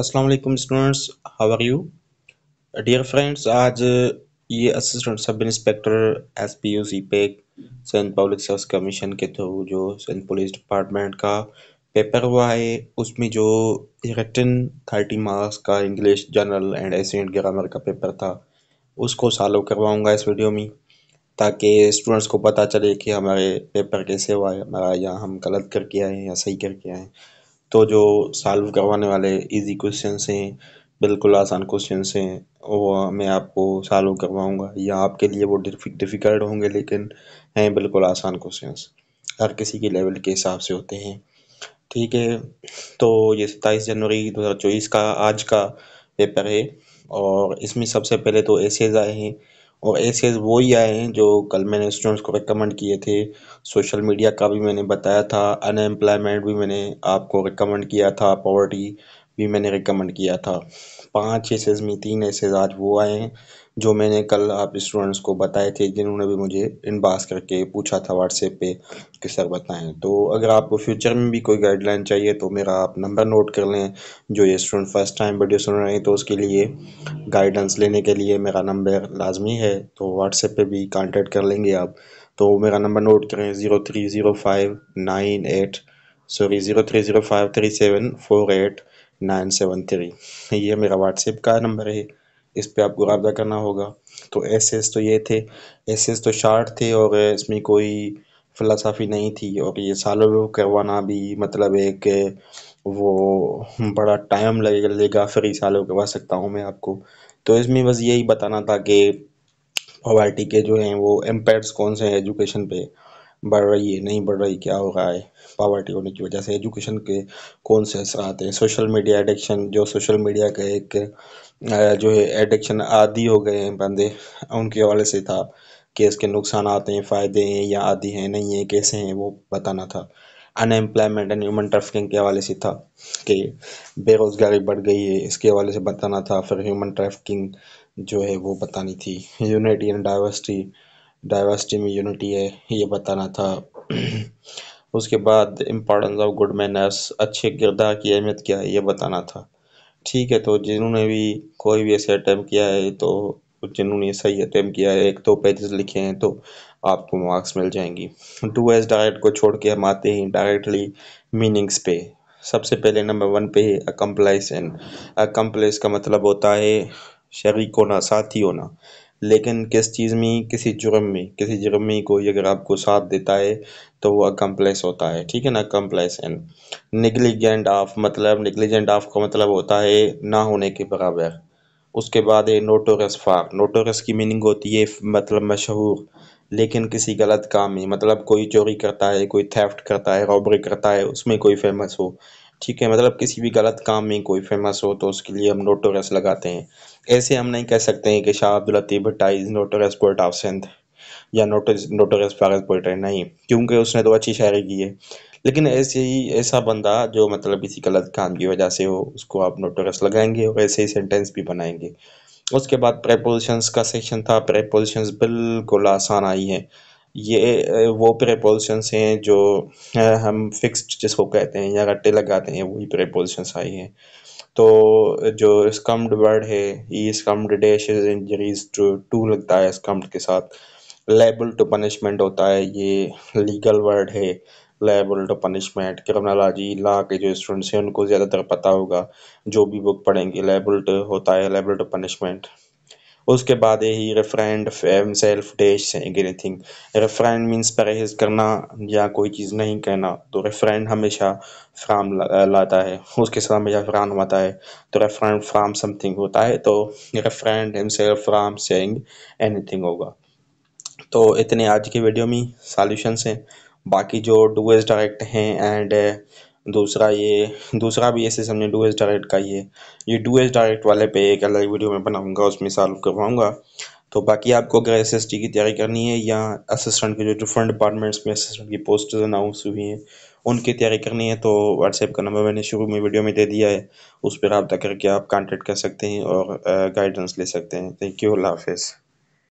अस्सलाम वालेकुम students how are you dear friends आज ये assistant sub inspector S P U C पेक सेंट पब्लिक सर्विस कमीशन के थ्रू जो सेंट पुलिस डिपार्टमेंट का पेपर हुआ है उसमें जो रिटर्न थर्टी मार्क्स का English general and ascent grammar का पेपर था उसको सॉल्व करवाऊँगा इस वीडियो में ताकि स्टूडेंट्स को पता चले कि हमारे पेपर कैसे हुआ है हमारा या हम गलत करके आए हैं या सही करके आए हैं तो जो सॉल्व करवाने वाले इजी क्वेश्चन हैं बिल्कुल आसान क्वेश्चन हैं वो मैं आपको सॉल्व करवाऊँगा या आपके लिए वो डिफ़िकल्ट होंगे लेकिन हैं बिल्कुल आसान क्वेश्चन हर किसी के लेवल के हिसाब से होते हैं ठीक है तो ये सत्ताईस जनवरी दो हज़ार चौबीस का आज का पेपर है और इसमें सबसे पहले तो ऐसे आए हैं और ऐसे वो ही आए हैं जो कल मैंने स्टूडेंट्स को रिकमेंड किए थे सोशल मीडिया का भी मैंने बताया था अनएम्प्लॉयमेंट भी मैंने आपको रिकमेंड किया था पॉवर्टी भी मैंने रिकमेंड किया था पाँच एसेज में तीन एसेज आज वो आए हैं जो मैंने कल आप स्टूडेंट्स को बताए थे जिन्होंने भी मुझे इनबास करके पूछा था व्हाट्सएप पे कि सर बताएं तो अगर आपको फ्यूचर में भी कोई गाइडलाइन चाहिए तो मेरा आप नंबर नोट कर लें जो ये स्टूडेंट फर्स्ट टाइम वीडियो सुन रहे हैं तो उसके लिए गाइडेंस लेने के लिए मेरा नंबर लाजमी है तो व्हाट्सएप पर भी कॉन्टेक्ट कर लेंगे आप तो मेरा नंबर नोट करें zero three zero five nine eight sorry zero three zero five three seven four eight nine seven three ये मेरा व्हाट्सएप का नंबर है इस पर आपको रबा करना होगा तो एसेस तो ये थे एसेस तो शार्ट थे और इसमें कोई फ़िलासफ़ी नहीं थी और ये सालों करवाना भी मतलब एक वो बड़ा टाइम लगेगा फ्री सालों करवा सकता हूँ मैं आपको तो इसमें बस यही बताना था कि पॉवर्टी के जो हैं वो एम्पैक्ट्स कौन से हैं एजुकेशन पे बढ़ रही है नहीं बढ़ रही क्या हो रहा है पावर्टी होने की वजह से एजुकेशन के कौन से असर आते हैं सोशल मीडिया एडिक्शन जो सोशल मीडिया का एक जो है एडिक्शन आदि हो गए हैं बंदे उनके हवाले से था कि इसके नुकसान आते हैं फ़ायदे हैं या आदि हैं नहीं हैं कैसे हैं वो बताना था अनएम्प्लॉयमेंट एंड ह्यूमन ट्रैफिकिंग के हवाले से था कि बेरोज़गारी बढ़ गई है इसके हवाले से बताना था फिर ह्यूमन ट्रैफिकिंग जो है वो बतानी थी यूनिटी एंड डाइवर्सिटी डाइवर्सिटी में यूनिटी है ये बताना था उसके बाद इम्पॉर्टेंस ऑफ गुड मैनर्स अच्छे किरदार की अहमियत क्या है ये बताना था ठीक है तो जिन्होंने भी कोई भी ऐसे अटैम्प किया है तो जिन्होंने सही अटैम्प किया है एक दो तो पेजेस लिखे हैं तो आपको मार्क्स मिल जाएंगी टू एस डायरेक्ट को छोड़ के हम आते हैं डायरेक्टली मीनिंग्स पे सबसे पहले नंबर वन पे है अकम्पलाइस एंड अकम्पलाइस का मतलब होता है शरीक होना साथी होना लेकिन किस चीज़ में किसी जुर्म में किसी जुर्म में कोई अगर आपको साथ देता है तो वो अकम्प्लेस होता है ठीक है ना अकम्प्लेस एन निगलीजेंट ऑफ मतलब निगलीजेंट ऑफ का मतलब होता है ना होने के बराबर उसके बाद है नोटोरस फार नोटोरस की मीनिंग होती है मतलब मशहूर लेकिन किसी गलत काम में मतलब कोई चोरी करता है कोई थेफ्ट करता है रॉबरी करता है उसमें कोई फेमस हो ठीक है मतलब किसी भी गलत काम में कोई फेमस हो तो उसके लिए हम नोटोरस लगाते हैं ऐसे हम नहीं कह सकते हैं कि Shah Abdul Latif Bhitai is notorious poet of Sindh या नोटोस नोटोरस फारस पोइट है नहीं क्योंकि उसने तो अच्छी शायरी की है लेकिन ऐसे ही ऐसा बंदा जो मतलब किसी गलत काम की वजह से हो उसको आप नोटोरस लगाएंगे और ऐसे ही सेंटेंस भी बनाएंगे उसके बाद प्रेपोजिशंस का सेक्शन था प्रेपोजिशंस बिल्कुल आसान आई है ये वो प्रेपोजिशंस हैं जो हम फिक्स्ड जिसको कहते हैं या रट्टे लगाते हैं वही प्रेपोजिशंस आई हैं तो जो स्कम्ड वर्ड है ई succumbed dash injuries to to लगता है स्कम्ड के साथ लेबल टू पनिशमेंट होता है ये लीगल वर्ड है liable to punishment criminology law के जो स्टूडेंट्स हैं उनको ज़्यादातर पता होगा जो भी बुक पढ़ेंगे लेबल टू होता है लेबल टू पनिशमेंट उसके बाद ही refrained self dash anything refrained means परहेज करना या कोई चीज़ नहीं कहना तो रेफरेंड हमेशा फ्राम लाता है उसके साथ हमेशा फ्राम आता है तो रेफरेंड फ्राम समथिंग होता है तो refrained himself from saying anything होगा तो इतने आज की वीडियो में सॉल्यूशंस हैं बाकी जो डूएस डायरेक्ट हैं एंड दूसरा ये दूसरा भी ऐसे हमने डू एस डायरेक्ट का है ये डू एस डायरेक्ट वाले पे एक अलग वीडियो में बनाऊंगा उसमें सॉल्व करवाऊंगा तो बाकी आपको अगर एस एस टी की तैयारी करनी है या असिस्टेंट के जो डिफरेंट डिपार्टमेंट्स में असिस्टेंट की पोस्ट अनाउंस हुई हैं उनकी तैयारी करनी है तो व्हाट्सएप का नंबर मैंने शुरू में वीडियो में दे दिया है उस पर रबा करके आप कॉन्टेक्ट कर सकते हैं और गाइडेंस ले सकते हैं थैंक यू अल्लाह हाफिज़